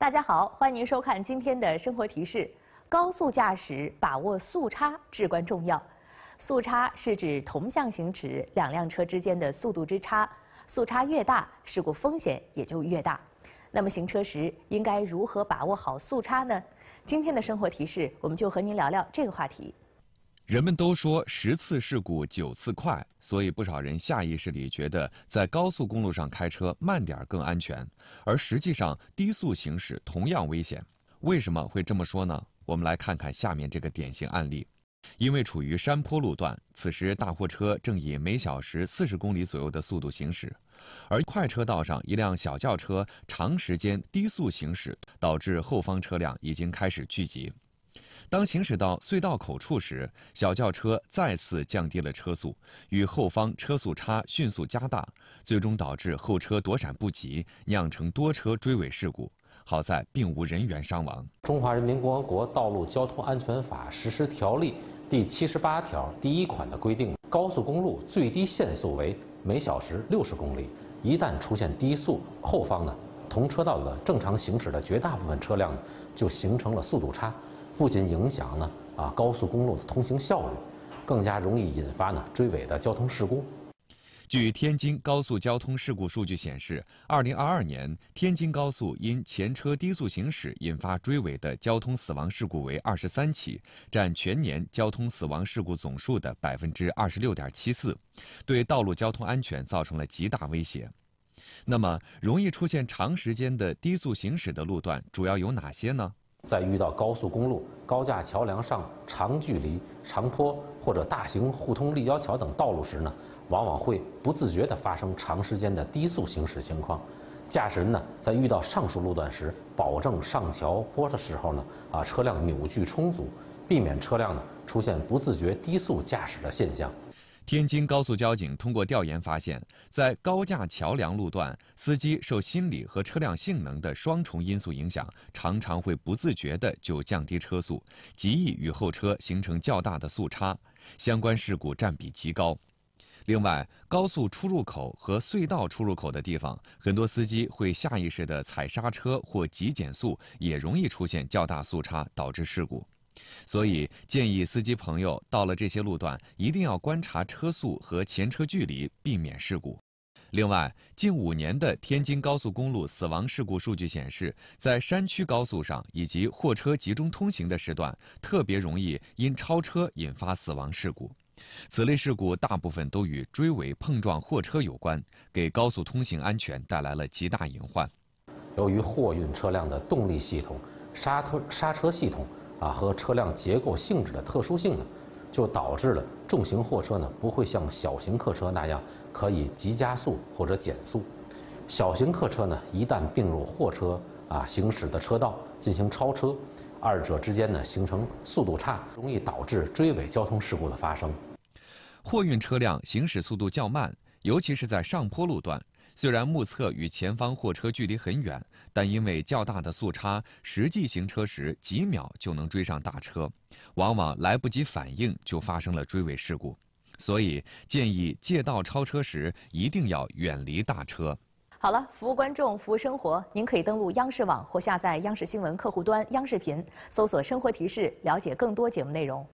大家好，欢迎您收看今天的生活提示。高速驾驶，把握速差至关重要。速差是指同向行驶两辆车之间的速度之差，速差越大，事故风险也就越大。那么，行车时应该如何把握好速差呢？今天的生活提示，我们就和您聊聊这个话题。人们都说十次事故九次快，所以不少人下意识里觉得在高速公路上开车慢点更安全。而实际上，低速行驶同样危险。为什么会这么说呢？我们来看看下面这个典型案例：因为处于山坡路段，此时大货车正以每小时四十公里左右的速度行驶，而快车道上一辆小轿车长时间低速行驶，导致后方车辆已经开始聚集。当行驶到隧道口处时，小轿车再次降低了车速，与后方车速差迅速加大，最终导致后车躲闪不及，酿成多车追尾事故。好在并无人员伤亡。《中华人民共和国道路交通安全法实施条例》第七十八条第一款的规定，高速公路最低限速为每小时六十公里。一旦出现低速，后方呢同车道的正常行驶的绝大部分车辆呢就形成了速度差。不仅影响呢啊高速公路的通行效率，更加容易引发呢追尾的交通事故。据天津高速交通事故数据显示，二零二二年天津高速因前车低速行驶引发追尾的交通死亡事故为二十三起，占全年交通死亡事故总数的百分之二十六点七四，对道路交通安全造成了极大威胁。那么，容易出现长时间的低速行驶的路段主要有哪些呢？在遇到高速公路、高架桥梁上、长距离、长坡或者大型互通立交桥等道路时呢，往往会不自觉的发生长时间的低速行驶情况。驾驶人呢，在遇到上述路段时，保证上桥坡的时候呢，啊，车辆扭矩充足，避免车辆呢出现不自觉低速驾驶的现象。天津高速交警通过调研发现，在高架桥梁路段，司机受心理和车辆性能的双重因素影响，常常会不自觉地就降低车速，极易与后车形成较大的速差，相关事故占比极高。另外，高速出入口和隧道出入口的地方，很多司机会下意识地踩刹车或急减速，也容易出现较大速差，导致事故。所以建议司机朋友到了这些路段，一定要观察车速和前车距离，避免事故。另外，近五年的天津高速公路死亡事故数据显示，在山区高速上以及货车集中通行的时段，特别容易因超车引发死亡事故。此类事故大部分都与追尾碰撞货车有关，给高速通行安全带来了极大隐患。由于货运车辆的动力系统、刹车刹车系统。啊，和车辆结构性质的特殊性呢，就导致了重型货车呢不会像小型客车那样可以急加速或者减速。小型客车呢一旦并入货车啊行驶的车道进行超车，二者之间呢形成速度差，容易导致追尾交通事故的发生。货运车辆行驶速度较慢，尤其是在上坡路段。虽然目测与前方货车距离很远，但因为较大的速差，实际行车时几秒就能追上大车，往往来不及反应就发生了追尾事故。所以，建议借道超车时一定要远离大车。好了，服务观众，服务生活，您可以登录央视网或下载央视新闻客户端、央视频，搜索“生活提示”，了解更多节目内容。